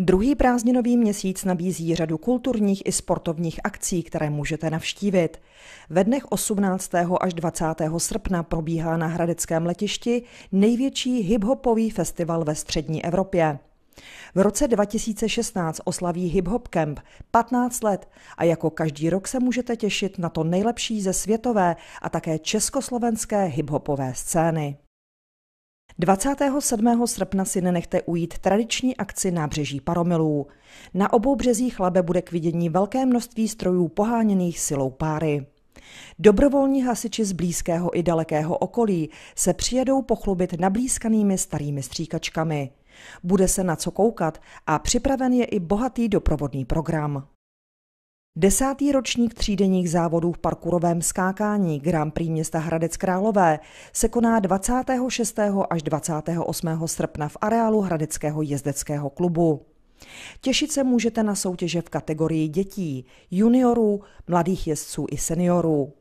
Druhý prázdninový měsíc nabízí řadu kulturních i sportovních akcí, které můžete navštívit. Ve dnech 18. až 20. srpna probíhá na Hradeckém letišti největší hiphopový festival ve střední Evropě. V roce 2016 oslaví Hip Hop Camp 15 let a jako každý rok se můžete těšit na to nejlepší ze světové a také československé hiphopové scény. 27. srpna si nenechte ujít tradiční akci nábřeží paromilů. Na obou březích Labe bude k vidění velké množství strojů poháněných silou páry. Dobrovolní hasiči z blízkého i dalekého okolí se přijedou pochlubit nablízkanými starými stříkačkami. Bude se na co koukat a připraven je i bohatý doprovodný program. Desátý ročník třídenních závodů v parkurovém skákání Grand Prix města Hradec Králové se koná 26. až 28. srpna v areálu Hradeckého jezdeckého klubu. Těšit se můžete na soutěže v kategorii dětí, juniorů, mladých jezdců i seniorů.